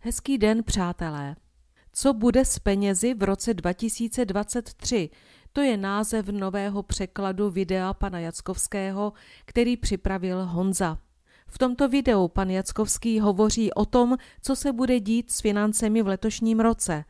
Hezký den, přátelé. Co bude s penězi v roce 2023? To je název nového překladu videa pana Jackovského, který připravil Honza. V tomto videu pan Jackovský hovoří o tom, co se bude dít s financemi v letošním roce.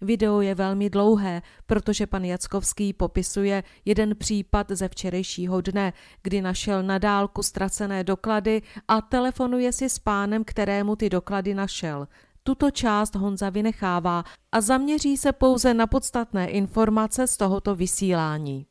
Video je velmi dlouhé, protože pan Jackovský popisuje jeden případ ze včerejšího dne, kdy našel na dálku ztracené doklady a telefonuje si s pánem, kterému ty doklady našel. Tuto část Honza vynechává a zaměří se pouze na podstatné informace z tohoto vysílání.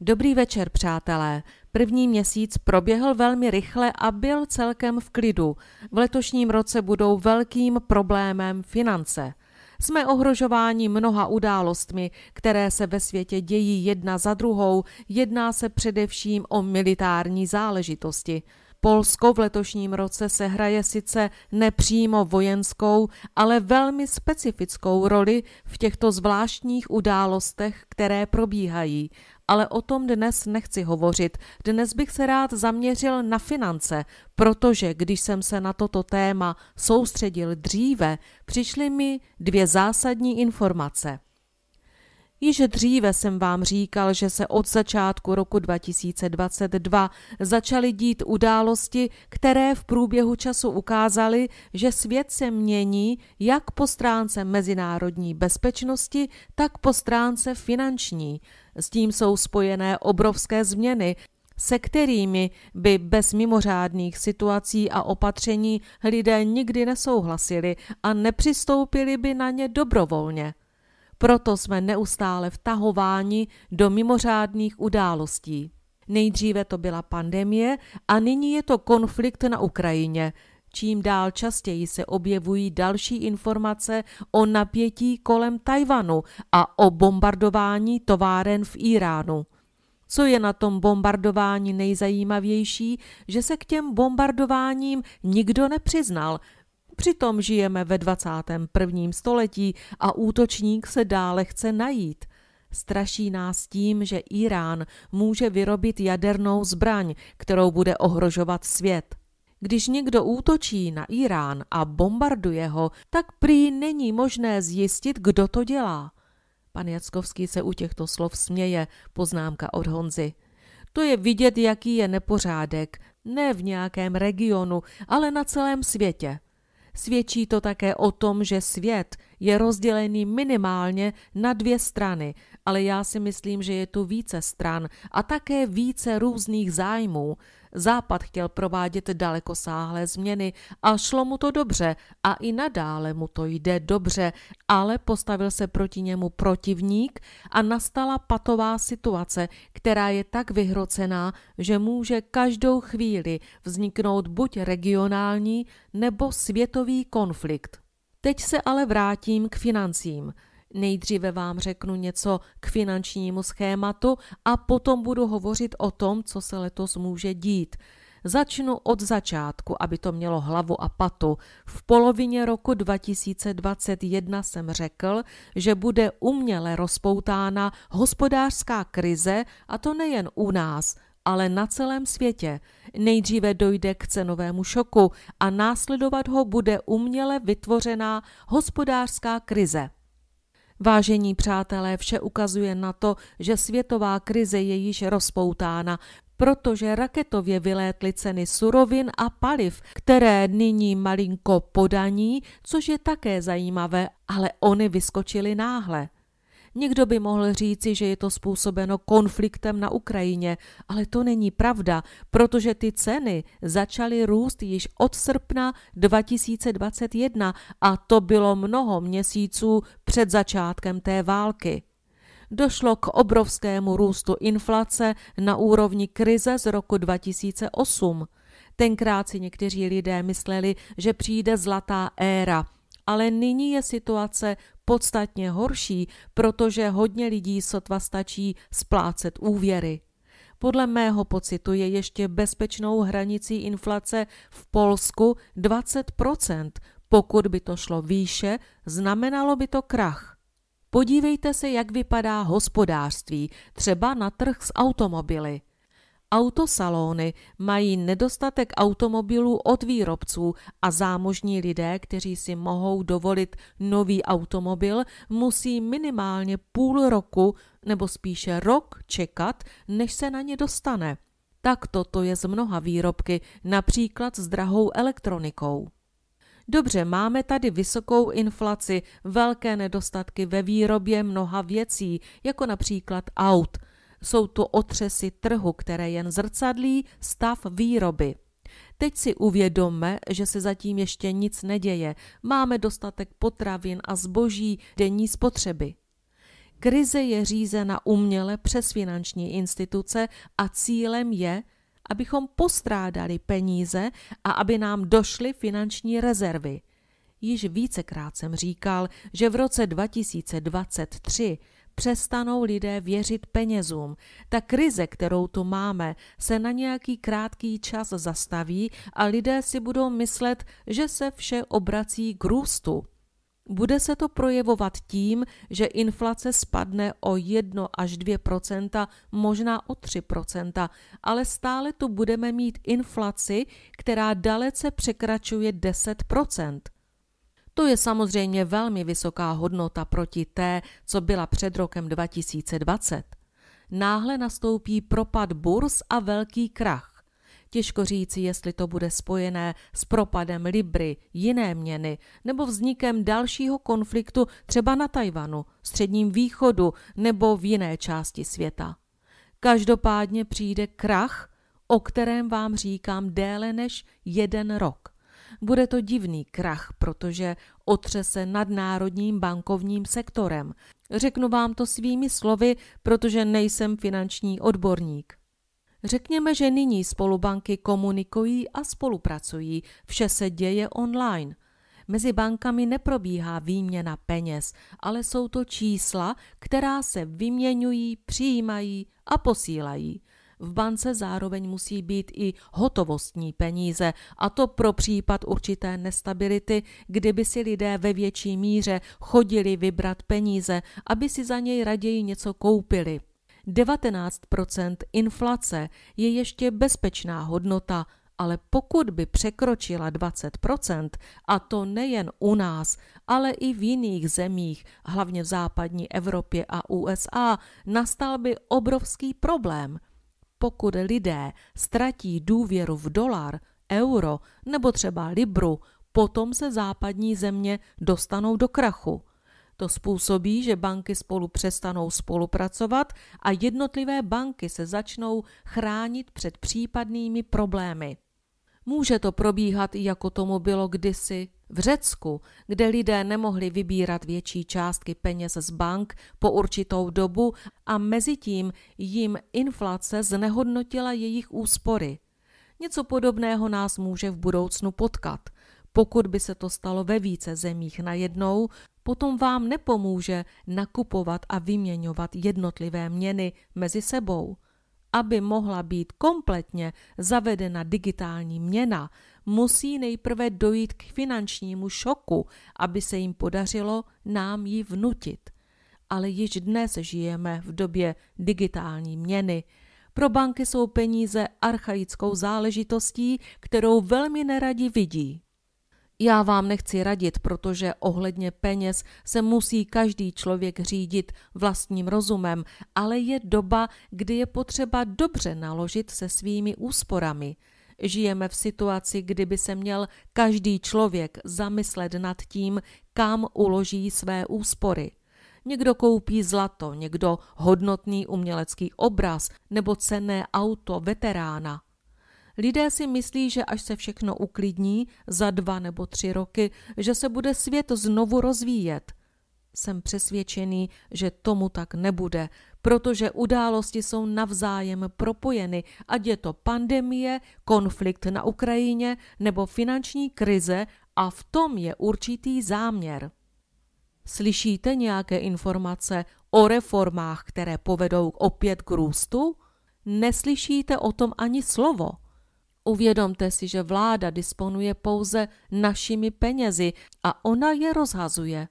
Dobrý večer, přátelé. První měsíc proběhl velmi rychle a byl celkem v klidu. V letošním roce budou velkým problémem finance. Jsme ohrožováni mnoha událostmi, které se ve světě dějí jedna za druhou. Jedná se především o militární záležitosti. Polsko v letošním roce se hraje sice nepřímo vojenskou, ale velmi specifickou roli v těchto zvláštních událostech, které probíhají. Ale o tom dnes nechci hovořit. Dnes bych se rád zaměřil na finance, protože když jsem se na toto téma soustředil dříve, přišly mi dvě zásadní informace. Již dříve jsem vám říkal, že se od začátku roku 2022 začaly dít události, které v průběhu času ukázaly, že svět se mění jak po stránce mezinárodní bezpečnosti, tak po stránce finanční. S tím jsou spojené obrovské změny, se kterými by bez mimořádných situací a opatření lidé nikdy nesouhlasili a nepřistoupili by na ně dobrovolně. Proto jsme neustále vtahováni do mimořádných událostí. Nejdříve to byla pandemie a nyní je to konflikt na Ukrajině. Čím dál častěji se objevují další informace o napětí kolem Tajvanu a o bombardování továren v Iránu. Co je na tom bombardování nejzajímavější, že se k těm bombardováním nikdo nepřiznal – Přitom žijeme ve 21. století a útočník se dále chce najít. Straší nás tím, že Irán může vyrobit jadernou zbraň, kterou bude ohrožovat svět. Když někdo útočí na Irán a bombarduje ho, tak prý není možné zjistit, kdo to dělá. Pan Jackovský se u těchto slov směje, poznámka od Honzy. To je vidět, jaký je nepořádek, ne v nějakém regionu, ale na celém světě. Svědčí to také o tom, že svět je rozdělený minimálně na dvě strany ale já si myslím, že je tu více stran a také více různých zájmů. Západ chtěl provádět dalekosáhlé změny a šlo mu to dobře a i nadále mu to jde dobře, ale postavil se proti němu protivník a nastala patová situace, která je tak vyhrocená, že může každou chvíli vzniknout buď regionální nebo světový konflikt. Teď se ale vrátím k financím. Nejdříve vám řeknu něco k finančnímu schématu a potom budu hovořit o tom, co se letos může dít. Začnu od začátku, aby to mělo hlavu a patu. V polovině roku 2021 jsem řekl, že bude uměle rozpoutána hospodářská krize, a to nejen u nás, ale na celém světě. Nejdříve dojde k cenovému šoku a následovat ho bude uměle vytvořená hospodářská krize. Vážení přátelé, vše ukazuje na to, že světová krize je již rozpoutána, protože raketově vylétly ceny surovin a paliv, které nyní malinko podaní, což je také zajímavé, ale oni vyskočili náhle. Někdo by mohl říci, že je to způsobeno konfliktem na Ukrajině, ale to není pravda, protože ty ceny začaly růst již od srpna 2021 a to bylo mnoho měsíců před začátkem té války došlo k obrovskému růstu inflace na úrovni krize z roku 2008. Tenkrát si někteří lidé mysleli, že přijde zlatá éra – ale nyní je situace podstatně horší, protože hodně lidí sotva stačí splácet úvěry. Podle mého pocitu je ještě bezpečnou hranicí inflace v Polsku 20 Pokud by to šlo výše, znamenalo by to krach. Podívejte se, jak vypadá hospodářství, třeba na trh s automobily. Autosalony mají nedostatek automobilů od výrobců a zámožní lidé, kteří si mohou dovolit nový automobil, musí minimálně půl roku nebo spíše rok čekat, než se na ně dostane. Tak toto je z mnoha výrobky, například s drahou elektronikou. Dobře, máme tady vysokou inflaci, velké nedostatky ve výrobě mnoha věcí, jako například aut – jsou tu otřesy trhu, které jen zrcadlí stav výroby. Teď si uvědomme, že se zatím ještě nic neděje. Máme dostatek potravin a zboží denní spotřeby. Krize je řízena uměle přes finanční instituce a cílem je, abychom postrádali peníze a aby nám došly finanční rezervy. Již vícekrát jsem říkal, že v roce 2023 přestanou lidé věřit penězům. Ta krize, kterou tu máme, se na nějaký krátký čas zastaví a lidé si budou myslet, že se vše obrací k růstu. Bude se to projevovat tím, že inflace spadne o 1 až 2 možná o 3 ale stále tu budeme mít inflaci, která dalece překračuje 10 to je samozřejmě velmi vysoká hodnota proti té, co byla před rokem 2020. Náhle nastoupí propad burz a velký krach. Těžko říci, jestli to bude spojené s propadem Libry, jiné měny, nebo vznikem dalšího konfliktu třeba na Tajvanu, Středním východu nebo v jiné části světa. Každopádně přijde krach, o kterém vám říkám déle než jeden rok. Bude to divný krach, protože otře se nad národním bankovním sektorem. Řeknu vám to svými slovy, protože nejsem finanční odborník. Řekněme, že nyní spolubanky komunikují a spolupracují. Vše se děje online. Mezi bankami neprobíhá výměna peněz, ale jsou to čísla, která se vyměňují, přijímají a posílají. V bance zároveň musí být i hotovostní peníze, a to pro případ určité nestability, kdyby si lidé ve větší míře chodili vybrat peníze, aby si za něj raději něco koupili. 19 inflace je ještě bezpečná hodnota, ale pokud by překročila 20 a to nejen u nás, ale i v jiných zemích, hlavně v západní Evropě a USA, nastal by obrovský problém – pokud lidé ztratí důvěru v dolar, euro nebo třeba libru, potom se západní země dostanou do krachu. To způsobí, že banky spolu přestanou spolupracovat a jednotlivé banky se začnou chránit před případnými problémy. Může to probíhat i jako tomu bylo kdysi v Řecku, kde lidé nemohli vybírat větší částky peněz z bank po určitou dobu a mezi tím jim inflace znehodnotila jejich úspory. Něco podobného nás může v budoucnu potkat. Pokud by se to stalo ve více zemích najednou, potom vám nepomůže nakupovat a vyměňovat jednotlivé měny mezi sebou aby mohla být kompletně zavedena digitální měna, musí nejprve dojít k finančnímu šoku, aby se jim podařilo nám ji vnutit. Ale již dnes žijeme v době digitální měny. Pro banky jsou peníze archaickou záležitostí, kterou velmi neradi vidí. Já vám nechci radit, protože ohledně peněz se musí každý člověk řídit vlastním rozumem, ale je doba, kdy je potřeba dobře naložit se svými úsporami. Žijeme v situaci, kdyby se měl každý člověk zamyslet nad tím, kam uloží své úspory. Někdo koupí zlato, někdo hodnotný umělecký obraz nebo cenné auto veterána. Lidé si myslí, že až se všechno uklidní za dva nebo tři roky, že se bude svět znovu rozvíjet. Jsem přesvědčený, že tomu tak nebude, protože události jsou navzájem propojeny, ať je to pandemie, konflikt na Ukrajině nebo finanční krize a v tom je určitý záměr. Slyšíte nějaké informace o reformách, které povedou opět k růstu? Neslyšíte o tom ani slovo. Uvědomte si, že vláda disponuje pouze našimi penězi a ona je rozhazuje.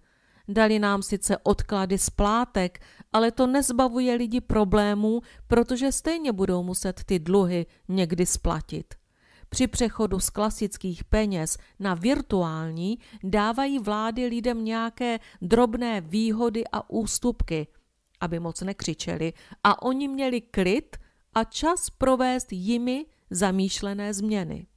Dali nám sice odklady splátek, ale to nezbavuje lidi problémů, protože stejně budou muset ty dluhy někdy splatit. Při přechodu z klasických peněz na virtuální dávají vlády lidem nějaké drobné výhody a ústupky, aby moc nekřičeli, a oni měli klid a čas provést jimi zamýšlené změny.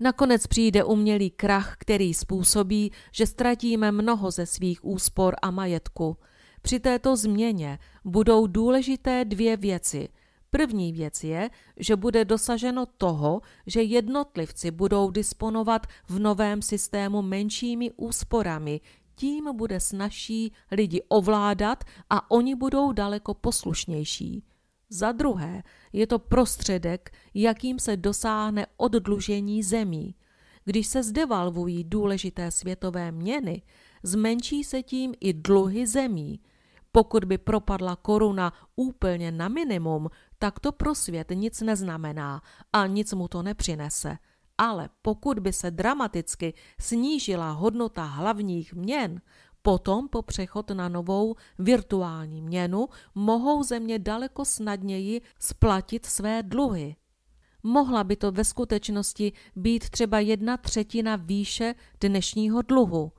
Nakonec přijde umělý krach, který způsobí, že ztratíme mnoho ze svých úspor a majetku. Při této změně budou důležité dvě věci. První věc je, že bude dosaženo toho, že jednotlivci budou disponovat v novém systému menšími úsporami, tím bude snažší lidi ovládat a oni budou daleko poslušnější. Za druhé, je to prostředek, jakým se dosáhne oddlužení zemí. Když se zdevalvují důležité světové měny, zmenší se tím i dluhy zemí. Pokud by propadla koruna úplně na minimum, tak to pro svět nic neznamená a nic mu to nepřinese. Ale pokud by se dramaticky snížila hodnota hlavních měn, Potom po přechod na novou virtuální měnu mohou země daleko snadněji splatit své dluhy. Mohla by to ve skutečnosti být třeba jedna třetina výše dnešního dluhu.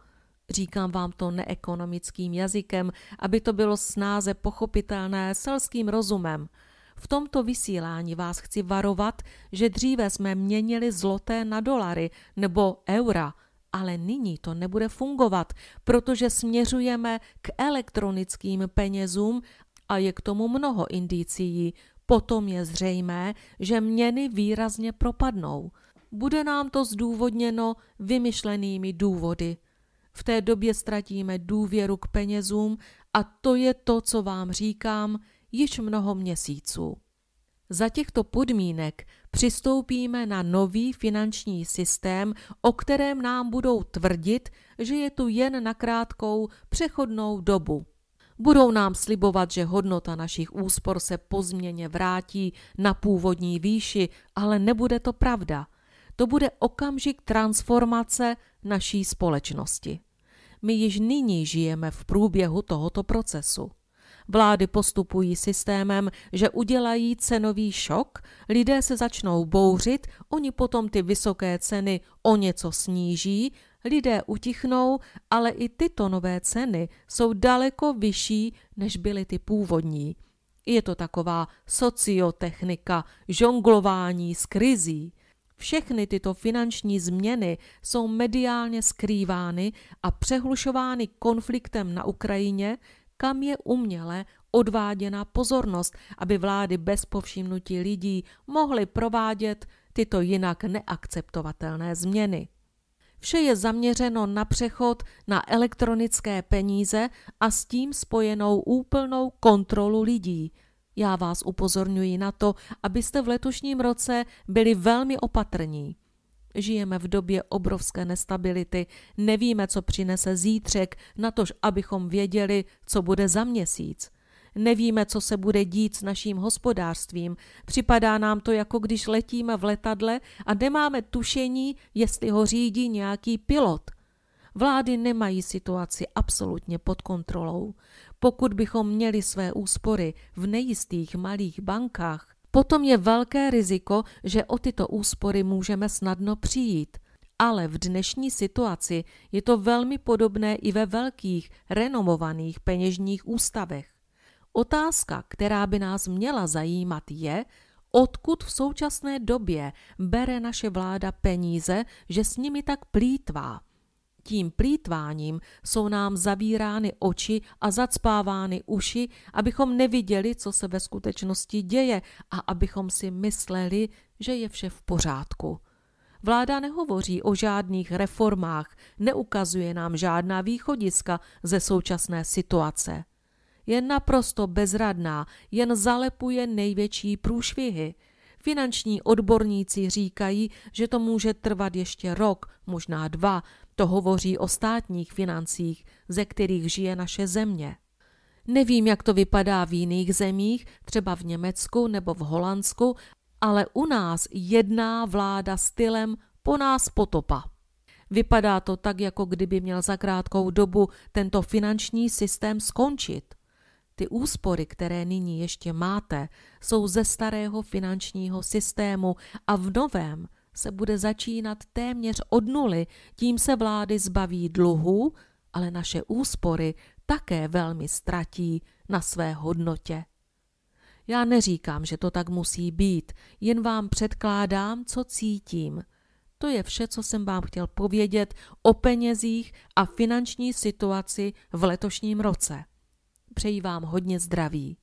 Říkám vám to neekonomickým jazykem, aby to bylo snáze pochopitelné selským rozumem. V tomto vysílání vás chci varovat, že dříve jsme měnili zloté na dolary nebo eura – ale nyní to nebude fungovat, protože směřujeme k elektronickým penězům a je k tomu mnoho indicií. Potom je zřejmé, že měny výrazně propadnou. Bude nám to zdůvodněno vymyšlenými důvody. V té době ztratíme důvěru k penězům a to je to, co vám říkám, již mnoho měsíců. Za těchto podmínek přistoupíme na nový finanční systém, o kterém nám budou tvrdit, že je tu jen na krátkou přechodnou dobu. Budou nám slibovat, že hodnota našich úspor se po změně vrátí na původní výši, ale nebude to pravda. To bude okamžik transformace naší společnosti. My již nyní žijeme v průběhu tohoto procesu. Vlády postupují systémem, že udělají cenový šok, lidé se začnou bouřit, oni potom ty vysoké ceny o něco sníží, lidé utichnou, ale i tyto nové ceny jsou daleko vyšší, než byly ty původní. Je to taková sociotechnika, žonglování s krizí. Všechny tyto finanční změny jsou mediálně skrývány a přehlušovány konfliktem na Ukrajině, kam je uměle odváděna pozornost, aby vlády bez povšimnutí lidí mohly provádět tyto jinak neakceptovatelné změny. Vše je zaměřeno na přechod na elektronické peníze a s tím spojenou úplnou kontrolu lidí. Já vás upozorňuji na to, abyste v letošním roce byli velmi opatrní. Žijeme v době obrovské nestability, nevíme, co přinese zítřek, natož abychom věděli, co bude za měsíc. Nevíme, co se bude dít s naším hospodářstvím. Připadá nám to, jako když letíme v letadle a nemáme tušení, jestli ho řídí nějaký pilot. Vlády nemají situaci absolutně pod kontrolou. Pokud bychom měli své úspory v nejistých malých bankách, potom je velké riziko, že o tyto úspory můžeme snadno přijít. Ale v dnešní situaci je to velmi podobné i ve velkých, renomovaných peněžních ústavech. Otázka, která by nás měla zajímat, je, odkud v současné době bere naše vláda peníze, že s nimi tak plítvá. Tím plítváním jsou nám zavírány oči a zacpávány uši, abychom neviděli, co se ve skutečnosti děje a abychom si mysleli, že je vše v pořádku. Vláda nehovoří o žádných reformách, neukazuje nám žádná východiska ze současné situace. Je naprosto bezradná, jen zalepuje největší průšvihy. Finanční odborníci říkají, že to může trvat ještě rok, možná dva, to hovoří o státních financích, ze kterých žije naše země. Nevím, jak to vypadá v jiných zemích, třeba v Německu nebo v Holandsku, ale u nás jedná vláda stylem po nás potopa. Vypadá to tak, jako kdyby měl za krátkou dobu tento finanční systém skončit. Ty úspory, které nyní ještě máte, jsou ze starého finančního systému a v novém se bude začínat téměř od nuly, tím se vlády zbaví dluhu, ale naše úspory také velmi ztratí na své hodnotě. Já neříkám, že to tak musí být, jen vám předkládám, co cítím. To je vše, co jsem vám chtěl povědět o penězích a finanční situaci v letošním roce. Přeji vám hodně zdraví.